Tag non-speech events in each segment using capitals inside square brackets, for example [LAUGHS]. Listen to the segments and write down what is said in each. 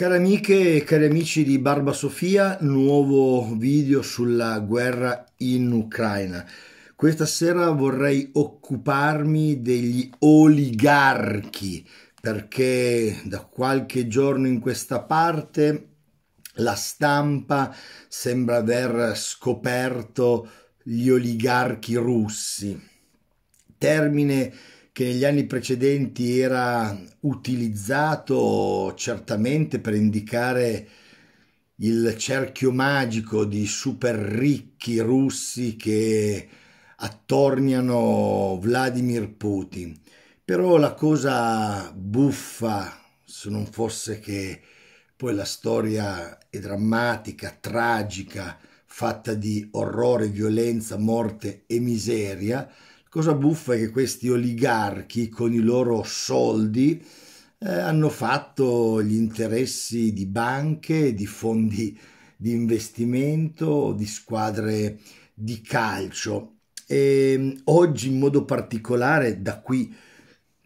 Cari amiche e cari amici di Barba Sofia, nuovo video sulla guerra in Ucraina. Questa sera vorrei occuparmi degli oligarchi perché da qualche giorno in questa parte la stampa sembra aver scoperto gli oligarchi russi. Termine che negli anni precedenti era utilizzato certamente per indicare il cerchio magico di super ricchi russi che attorniano Vladimir Putin. Però la cosa buffa, se non fosse che poi la storia è drammatica, tragica, fatta di orrore, violenza, morte e miseria, cosa buffa è che questi oligarchi con i loro soldi eh, hanno fatto gli interessi di banche, di fondi di investimento, di squadre di calcio. E ehm, oggi in modo particolare, da qui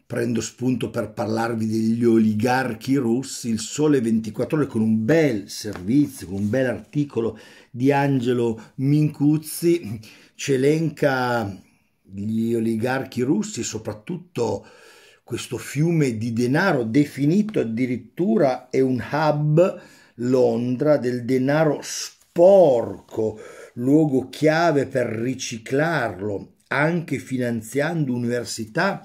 prendo spunto per parlarvi degli oligarchi russi, il Sole 24 ore con un bel servizio, con un bel articolo di Angelo Mincuzzi, ci elenca gli oligarchi russi, soprattutto questo fiume di denaro definito addirittura è un hub Londra del denaro sporco, luogo chiave per riciclarlo, anche finanziando università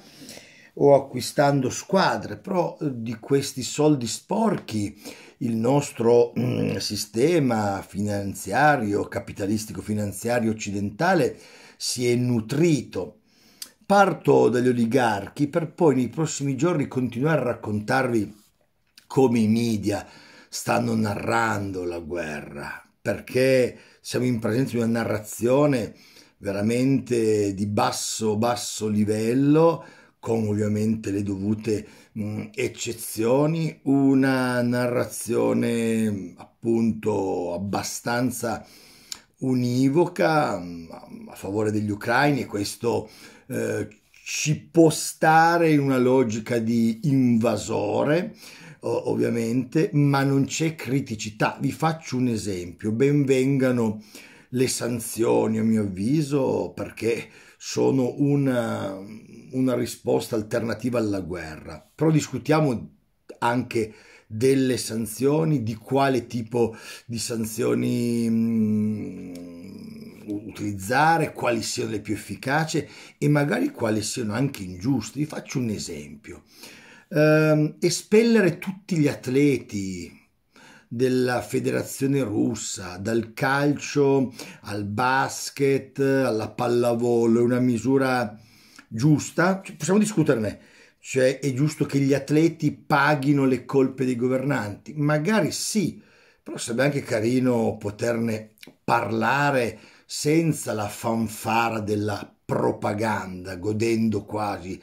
o acquistando squadre, però eh, di questi soldi sporchi il nostro mm, sistema finanziario, capitalistico finanziario occidentale si è nutrito. Parto dagli oligarchi per poi nei prossimi giorni continuare a raccontarvi come i media stanno narrando la guerra, perché siamo in presenza di una narrazione veramente di basso basso livello con ovviamente le dovute Mm, eccezioni, una narrazione appunto abbastanza univoca mm, a favore degli ucraini e questo eh, ci può stare in una logica di invasore ovviamente ma non c'è criticità vi faccio un esempio ben benvengano le sanzioni, a mio avviso, perché sono una, una risposta alternativa alla guerra. Però discutiamo anche delle sanzioni, di quale tipo di sanzioni mh, mm, utilizzare, quali siano le più efficaci e magari quali siano anche ingiuste. Vi faccio un esempio. Um, espellere tutti gli atleti della federazione russa, dal calcio al basket, alla pallavolo, è una misura giusta, possiamo discuterne, cioè è giusto che gli atleti paghino le colpe dei governanti? Magari sì, però sarebbe anche carino poterne parlare senza la fanfara della propaganda, godendo quasi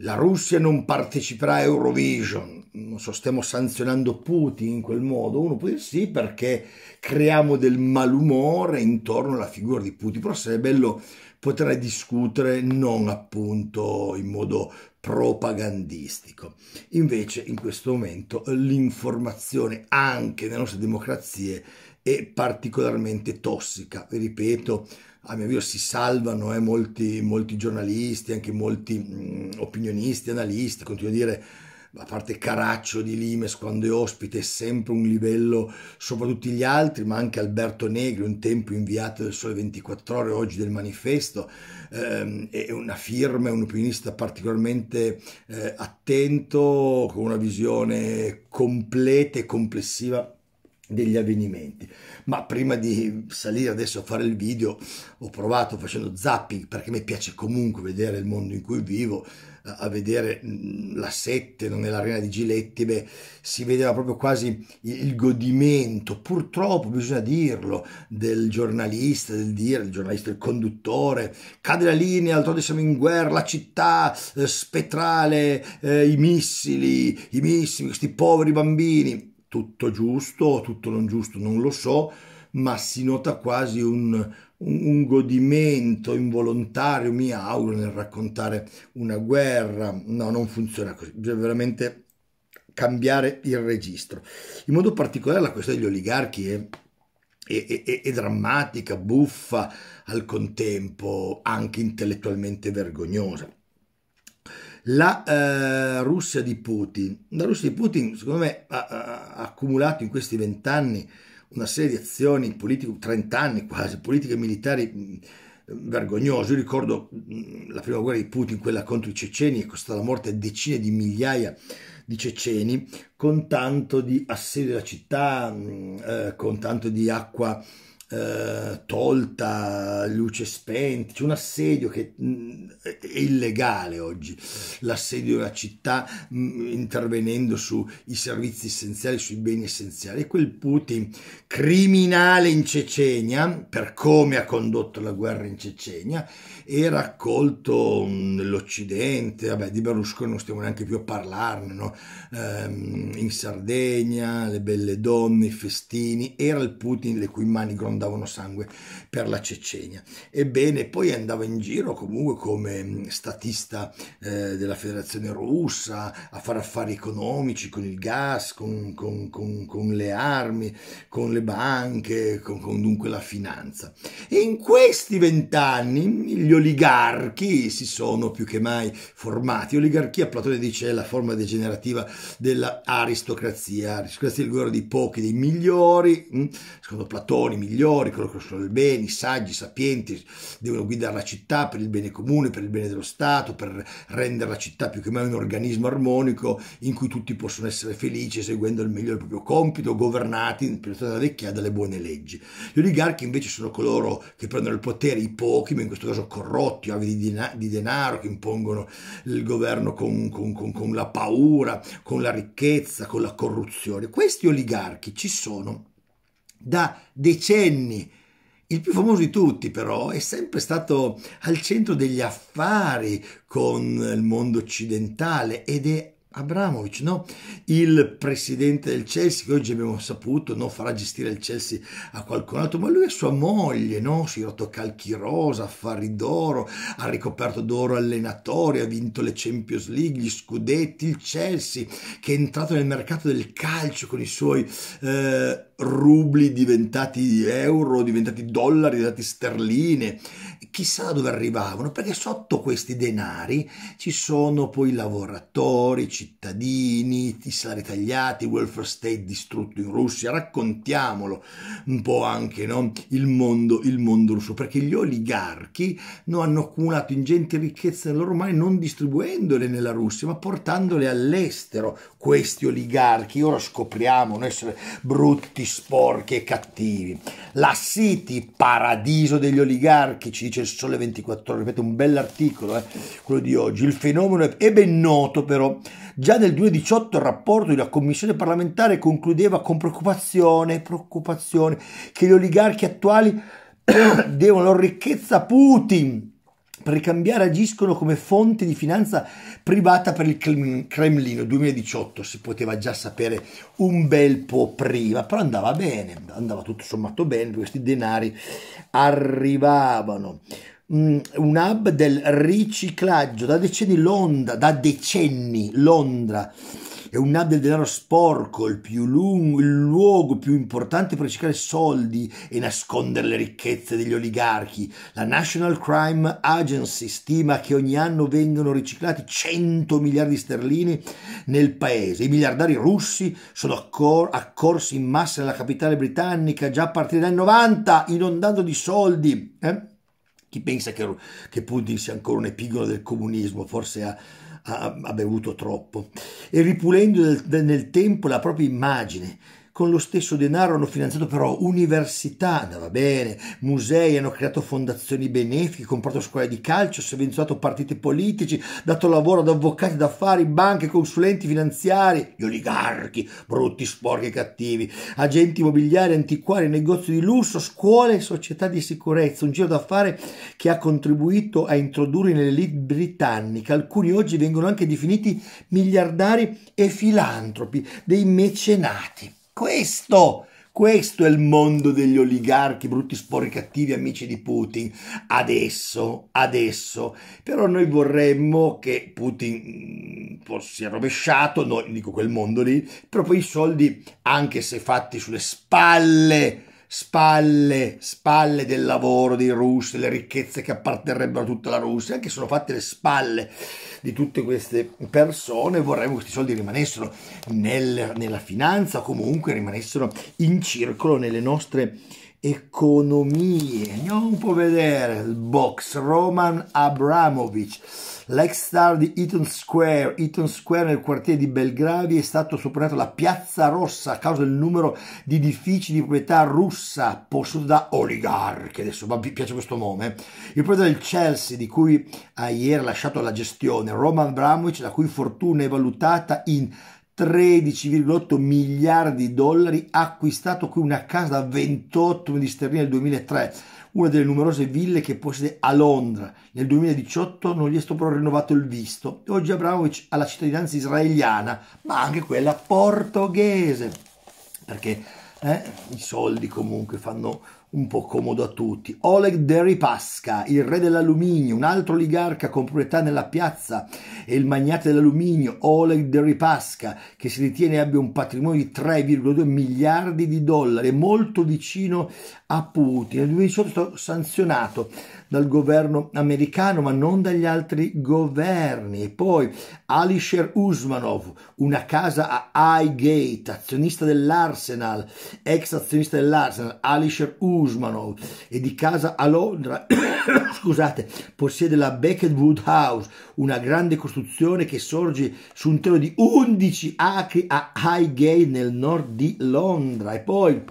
la Russia non parteciperà a Eurovision, non so, stiamo sanzionando Putin in quel modo, uno può dire sì perché creiamo del malumore intorno alla figura di Putin, però sarebbe bello poter discutere non appunto in modo propagandistico. Invece in questo momento l'informazione anche nelle nostre democrazie è particolarmente tossica, Vi ripeto, a mio avviso si salvano eh, molti, molti, giornalisti, anche molti mh, mm, opinionisti, analisti, continuo a dire a parte Caraccio di Limes quando è ospite, è sempre un livello sopra tutti gli altri, ma anche Alberto Negri, un tempo inviato del Sole 24 Ore, oggi del Manifesto, ehm, è una firma, è un opinionista particolarmente eh, attento, con una visione completa e complessiva degli avvenimenti ma prima di salire adesso a fare il video ho provato facendo zapping perché mi piace comunque vedere il mondo in cui vivo eh, a vedere mm, la sette non è l'arena di Giletti beh si vedeva proprio quasi il godimento purtroppo bisogna dirlo del giornalista del dire il giornalista il conduttore cade la linea altrove siamo in guerra la città eh, spettrale eh, i missili i missili questi poveri bambini tutto giusto o tutto non giusto, non lo so, ma si nota quasi un, un, un godimento involontario, mi auguro, nel raccontare una guerra. No, non funziona così, bisogna veramente cambiare il registro. In modo particolare la questione degli oligarchi è, è, è, è drammatica, buffa, al contempo anche intellettualmente vergognosa. La eh, Russia di Putin. La Russia di Putin, secondo me, ha, ha accumulato in questi vent'anni una serie di azioni politiche, 30 anni quasi, politiche e militari vergognose. Io ricordo la prima guerra di Putin, quella contro i ceceni, che costata la morte a decine di migliaia di ceceni, con tanto di assedio della città, eh, con tanto di acqua eh, tolta, luce spenta, c'è un assedio che mh, mm, è illegale oggi, l'assedio della città mh, mm, intervenendo sui servizi essenziali, sui beni essenziali. E quel Putin, criminale in Cecenia, per come ha condotto la guerra in Cecenia, era accolto mm, nell'Occidente, vabbè di Berlusconi non stiamo neanche più a parlarne, no? ehm, in Sardegna, le belle donne, i festini, era il Putin le cui mani grondate non davano sangue per la Cecenia. Ebbene, poi andava in giro comunque come mm, statista eh, della Federazione Russa a fare affari economici con il gas, con, con, con, con le armi, con le banche, con, dunque la finanza. E in questi vent'anni gli oligarchi si sono più che mai formati. Oligarchia, Platone dice, è la forma degenerativa dell'aristocrazia, aristocrazia è il governo di pochi, dei migliori, mm? secondo Platone migliori coloro che sono Fiori, Crocosolbeni, saggi, sapienti, devono guidare la città per il bene comune, per il bene dello Stato, per rendere la città più che mai un organismo armonico in cui tutti possono essere felici eseguendo al meglio il proprio compito, governati in priorità vecchia dalle buone leggi. Gli oligarchi invece sono coloro che prendono il potere, i pochi, ma in questo caso corrotti, avidi di denaro, che impongono il governo con, con, con, con la paura, con la ricchezza, con la corruzione. Questi oligarchi ci sono da decenni. Il più famoso di tutti però è sempre stato al centro degli affari con il mondo occidentale ed è Abramovic, no? il presidente del Chelsea, che oggi abbiamo saputo non farà gestire il Chelsea a qualcun altro, ma lui e sua moglie, no? calchi rosa, affari d'oro, ha ricoperto d'oro allenatori, ha vinto le Champions League, gli scudetti, il Chelsea, che è entrato nel mercato del calcio con i suoi... Eh, rubli diventati euro, diventati dollari, diventati sterline, chissà da dove arrivavano, perché sotto questi denari ci sono poi lavoratori, cittadini, i salari tagliati, welfare state distrutto in Russia, raccontiamolo un po' anche no? il, mondo, il mondo russo, perché gli oligarchi no, hanno accumulato ingenti ricchezze nelle loro mani non distribuendole nella Russia, ma portandole all'estero. Questi oligarchi, ora scopriamo, essere brutti, sporchi e cattivi. La City, paradiso degli oligarchi, ci dice il Sole 24 Ore, ripeto un bell'articolo, eh, quello di oggi. Il fenomeno è, ben noto però. Già nel 2018 il rapporto della Commissione parlamentare concludeva con preoccupazione, preoccupazione che gli oligarchi attuali [COUGHS] devono ricchezza a Putin precambiare agiscono come fonte di finanza privata per il Cremlino. 2018 si poteva già sapere un bel po' prima, però andava bene, andava tutto sommato bene, questi denari arrivavano mm, un hub del riciclaggio. Da decenni Londra, da decenni Londra è un hub del denaro sporco, il, più lungo, il luogo più importante per cercare soldi e nascondere le ricchezze degli oligarchi. La National Crime Agency stima che ogni anno vengano riciclati 100 miliardi sterline nel paese. I miliardari russi sono accor- accorsi in massa nella capitale britannica già a partire dal 90, inondando di soldi. Eh? Chi pensa che, che Putin sia ancora un epigono del comunismo, forse ha ha, ha bevuto troppo e ripulendo del, nel tempo la propria immagine con lo stesso denaro hanno finanziato però università, andava bene, musei, hanno creato fondazioni benefiche, comprato scuole di calcio, sovvenzionato partiti politici, dato lavoro ad avvocati d'affari, banche, consulenti finanziari, gli oligarchi, brutti, sporchi e cattivi, agenti immobiliari, antiquari, negozi di lusso, scuole, società di sicurezza, un giro d'affari che ha contribuito a introdurre nell'elite britannica. Alcuni oggi vengono anche definiti miliardari e filantropi, dei mecenati. Questo, questo è il mondo degli oligarchi, brutti, sporri, cattivi, amici di Putin. Adesso, adesso. Però noi vorremmo che Putin mm, fosse sia rovesciato, no, dico quel mondo lì, però poi i soldi, anche se fatti sulle spalle spalle, spalle del lavoro dei russi, delle ricchezze che apparterrebbero a tutta la Russia, anche se sono fatte le spalle di tutte queste persone, vorremmo che questi soldi rimanessero nel, nella finanza, comunque rimanessero in circolo nelle nostre economie. Andiamo un po' a vedere il box Roman Abramovich l'ex star di Eaton Square, Eaton Square nel quartiere di Belgravi, è stato soprannominato la Piazza Rossa a causa del numero di edifici di proprietà russa posseduti da oligarchi. Adesso mi piace questo nome. Il proprietario del Chelsea, di cui eh, ha ieri lasciato la gestione, Roman Bramwich, la cui fortuna è valutata in 13,8 miliardi di dollari, ha acquistato qui una casa da 28 milioni di sterline nel 2003 una delle numerose ville che possiede a Londra. Nel 2018 non gli è stato però rinnovato il visto e oggi Abramovic ha la cittadinanza israeliana, ma anche quella portoghese, perché eh, i soldi comunque fanno un po' comodo a tutti. Oleg Deripaska, il re dell'alluminio, un altro oligarca con proprietà nella piazza e il magnate dell'alluminio, Oleg Deripaska, che si ritiene abbia un patrimonio di 3,2 miliardi di dollari, molto vicino a Putin. Nel 2018 è stato sanzionato dal governo americano, ma non dagli altri governi. E poi Alisher Usmanov, una casa a Highgate, azionista dell'Arsenal, ex azionista dell'Arsenal, Alisher Usmanov, e di casa a Londra, [COUGHS] scusate, possiede la Becketwood House, una grande costruzione che sorge su un terreno di 11 acri a Highgate nel nord di Londra. E poi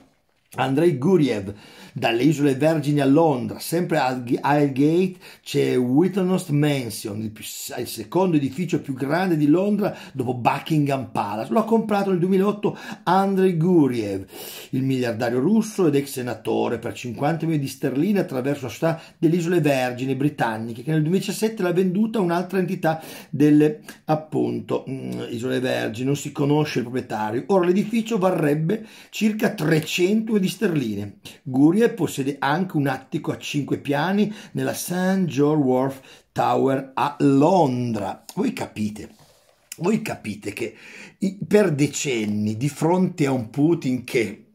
Andrei Guriev dalle isole Vergini a Londra, sempre a Highgate c'è Whitnest Mansion, il, più, il, secondo edificio più grande di Londra dopo Buckingham Palace. Lo ha comprato nel 2008 Andrei Guriev, il miliardario russo ed ex senatore per 50 milioni di sterline attraverso la società delle isole Vergini britanniche che nel 2017 l'ha venduta a un'altra entità delle appunto mm, isole Vergini, non si conosce il proprietario. Ora l'edificio varrebbe circa 300 edifici di sterline. Guriel possiede anche un attico a cinque piani nella St. Georgeworth Tower a Londra. Voi capite. Voi capite che per decenni di fronte a un Putin che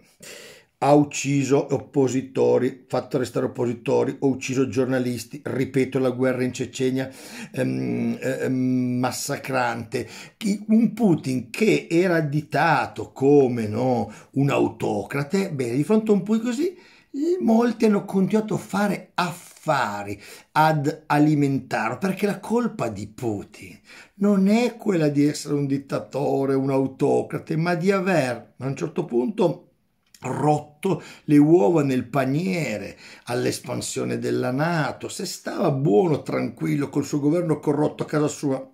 ha ucciso oppositori, fatto arrestare oppositori, ha ucciso giornalisti, ripeto la guerra in Cecenia ehm, ehm, massacrante, un Putin che era additato come no, un autocrate, bene, di fronte a un Putin così molti hanno continuato a fare affari, ad alimentarlo, perché la colpa di Putin non è quella di essere un dittatore, un autocrate, ma di aver a un certo punto rotto le uova nel paniere all'espansione della Nato, se stava buono, tranquillo, col suo governo corrotto a casa sua,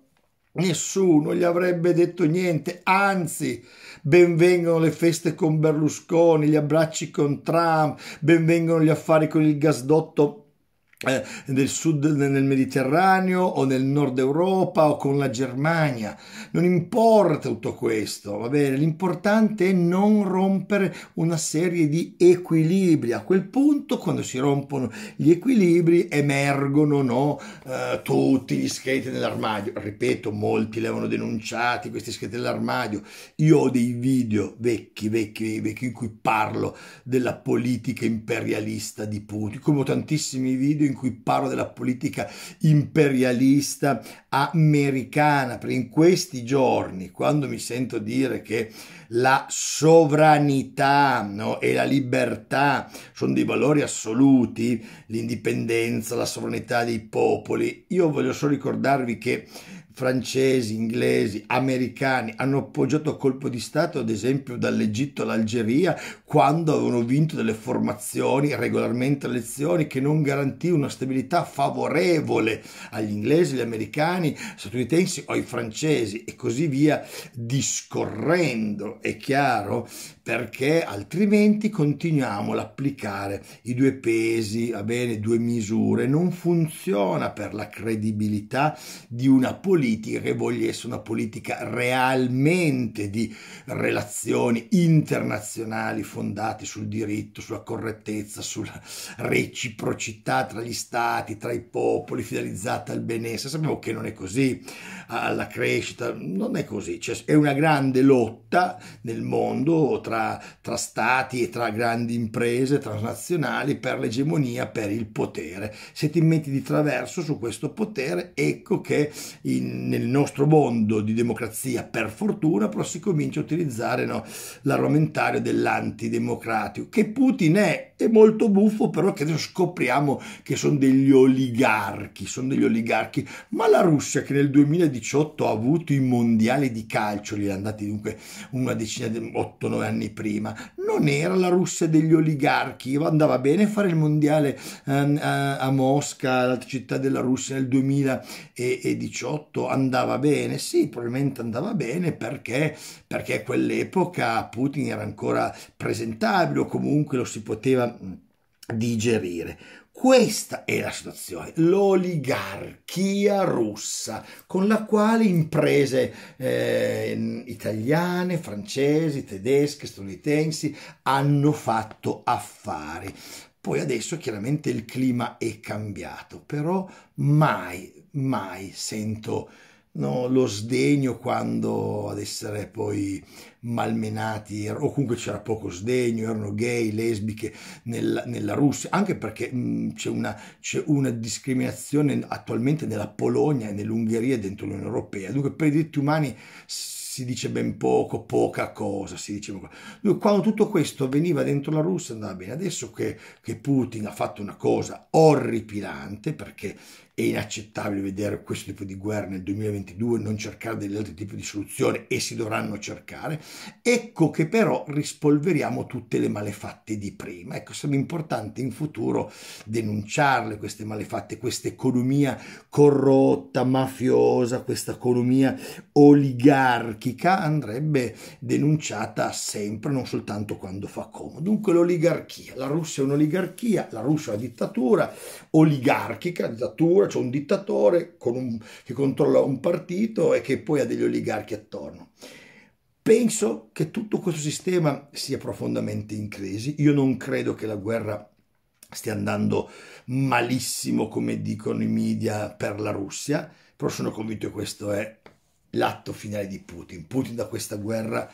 nessuno gli avrebbe detto niente, anzi, benvengono le feste con Berlusconi, gli abbracci con Trump, benvengono gli affari con il gasdotto nel eh, sud nel Mediterraneo o nel nord Europa o con la Germania. Non importa tutto questo, va bene? L'importante è non rompere una serie di equilibri. A quel punto, quando si rompono gli equilibri, emergono no, eh, tutti gli scheletri nell'armadio. Ripeto, molti li avevano denunciati questi scheletri nell'armadio. Io ho dei video vecchi, vecchi, vecchi in cui parlo della politica imperialista di Putin, come ho tantissimi video in cui parlo della politica imperialista americana, perché in questi giorni, quando mi sento dire che la sovranità no, e la libertà sono dei valori assoluti, l'indipendenza, la sovranità dei popoli, io voglio solo ricordarvi che francesi, inglesi, americani hanno appoggiato colpo di Stato, ad esempio dall'Egitto all'Algeria, quando avevano vinto delle formazioni regolarmente elezioni che non garantivano una stabilità favorevole agli inglesi, agli americani, agli statunitensi o ai francesi e così via, discorrendo, è chiaro, perché altrimenti continuiamo ad applicare i due pesi, va bene, due misure. Non funziona per la credibilità di una politica che voglia essere una politica realmente di relazioni internazionali fondate sul diritto, sulla correttezza, sulla reciprocità tra gli stati, tra i popoli, fidelizzata al benessere. Sappiamo che non è così, alla crescita, non è così. Cioè, è una grande lotta nel mondo tra tra, tra stati e tra grandi imprese transnazionali per l'egemonia, per il potere. Se ti metti di traverso su questo potere, ecco che in, nel nostro mondo di democrazia, per fortuna, però si comincia a utilizzare no, l'argomentario dell'antidemocratico, che Putin è, è molto buffo, però che adesso scopriamo che sono degli oligarchi, sono degli oligarchi, ma la Russia che nel 2018 ha avuto i mondiali di calcio, li è andati dunque una decina di 8-9 anni mondiali prima, non era la Russia degli oligarchi, andava bene fare il mondiale um, a, Mosca, la città della Russia nel 2018, andava bene, sì, probabilmente andava bene perché, perché a quell'epoca Putin era ancora presentabile o comunque lo si poteva digerire. Questa è la situazione, l'oligarchia russa, con la quale imprese eh, italiane, francesi, tedesche, statunitensi hanno fatto affari. Poi adesso chiaramente il clima è cambiato, però mai, mai sento no, lo sdegno quando ad essere poi malmenati, er-, o comunque c'era poco sdegno, erano gay, lesbiche nel, nella Russia, anche perché mh, c'è, una, c'è, una, discriminazione attualmente nella Polonia e nell'Ungheria dentro l'Unione Europea, dunque per i diritti umani si dice ben poco, poca cosa, si dice poco. Quando tutto questo veniva dentro la Russia andava bene, adesso che, che Putin ha fatto una cosa orripilante, perché è inaccettabile vedere questo tipo di guerra nel 2022, non cercare degli altri tipi di soluzioni e si dovranno cercare. Ecco che però rispolveriamo tutte le malefatte di prima. Ecco, sarebbe importante in futuro denunciarle queste malefatte, questa economia corrotta, mafiosa, questa economia oligarchica andrebbe denunciata sempre, non soltanto quando fa comodo. Dunque l'oligarchia, la Russia è un'oligarchia, la Russia è una dittatura oligarchica, dittatura c'è un dittatore con un, che controlla un partito e che poi ha degli oligarchi attorno. Penso che tutto questo sistema sia profondamente in crisi. Io non credo che la guerra stia andando malissimo, come dicono i media, per la Russia, però sono convinto che questo è l'atto finale di Putin. Putin da questa guerra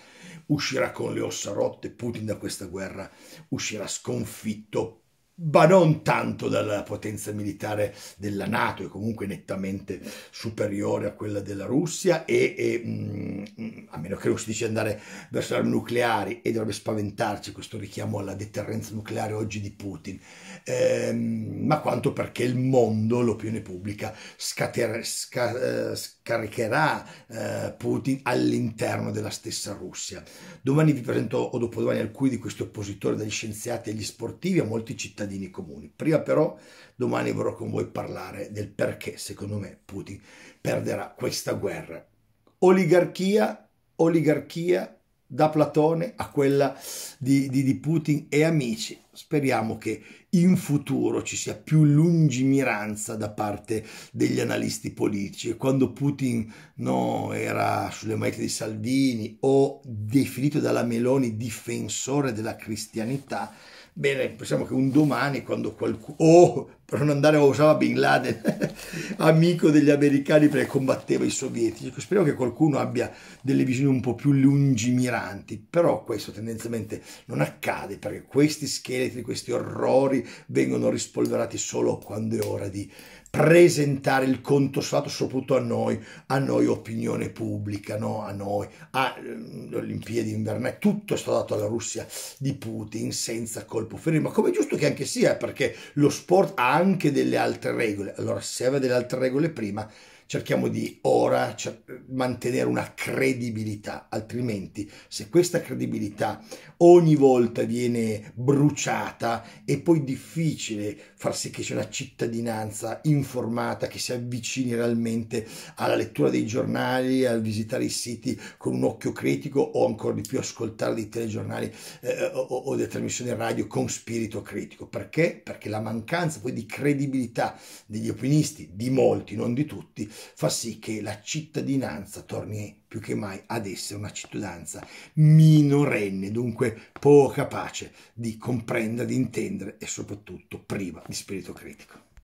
uscirà con le ossa rotte, Putin da questa guerra uscirà sconfitto, ma non tanto dalla potenza militare della Nato, è comunque nettamente superiore a quella della Russia e, e mh, mm, a meno che non si dice andare verso le armi nucleari e dovrebbe spaventarci questo richiamo alla deterrenza nucleare oggi di Putin, ehm, ma quanto perché il mondo, l'opinione pubblica, scater, sca, eh, scaricherà eh, Putin all'interno della stessa Russia. Domani vi presento o dopodomani alcuni di questi oppositori dagli scienziati agli sportivi, a molti cittadini cittadini comuni. Prima però domani vorrò con voi parlare del perché secondo me Putin perderà questa guerra. Oligarchia, oligarchia da Platone a quella di, di, di Putin e amici. Speriamo che in futuro ci sia più lungimiranza da parte degli analisti politici. Quando Putin no, era sulle manette di Salvini o definito dalla Meloni difensore della cristianità, Bene, pensiamo che un domani, quando qualcuno, oh, per non andare a Osama Bin Laden, [LAUGHS] amico degli americani perché combatteva i sovietici, ecco, speriamo che qualcuno abbia delle visioni un po' più lungimiranti, però questo tendenzialmente non accade perché questi scheletri, questi orrori vengono rispolverati solo quando è ora di presentare il conto stato soprattutto a noi, a noi opinione pubblica, no? a noi, alle ehm, Olimpiadi invernali, tutto è stato dato alla Russia di Putin senza colpo ferire, ma come è giusto che anche sia, perché lo sport ha anche delle altre regole, allora se aveva delle altre regole prima cerchiamo di ora mantenere una credibilità, altrimenti se questa credibilità ogni volta viene bruciata è poi difficile far sì che c'è una cittadinanza informata che si avvicini realmente alla lettura dei giornali, al visitare i siti con un occhio critico o ancora di più ascoltare dei telegiornali eh, eh o, o delle trasmissioni radio con spirito critico. Perché? Perché la mancanza poi di credibilità degli opinisti, di molti, non di tutti, fa sì che la cittadinanza torni più che mai ad essere una cittadinanza minorenne, dunque poco capace di comprendere, di intendere e soprattutto priva di spirito critico.